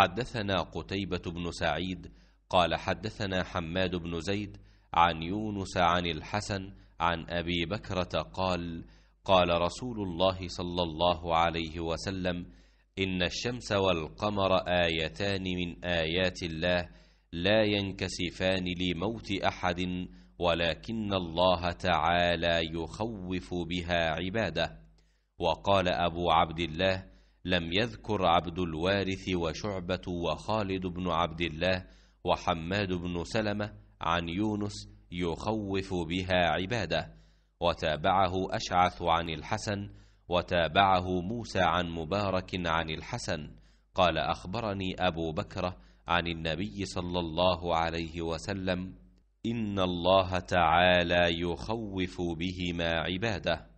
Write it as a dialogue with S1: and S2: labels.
S1: حدثنا قتيبة بن
S2: سعيد قال حدثنا حماد بن زيد عن يونس عن الحسن عن أبي بكرة قال قال رسول الله صلى الله عليه وسلم إن الشمس والقمر آيتان من آيات الله لا ينكسفان لموت أحد ولكن الله تعالى يخوف بها عباده وقال أبو عبد الله لم يذكر عبد الوارث وشعبة وخالد بن عبد الله وحماد بن سلمة عن يونس يخوف بها عباده وتابعه أشعث عن الحسن وتابعه موسى عن مبارك عن الحسن قال أخبرني أبو بكر عن النبي صلى الله عليه وسلم إن الله تعالى
S1: يخوف بهما عباده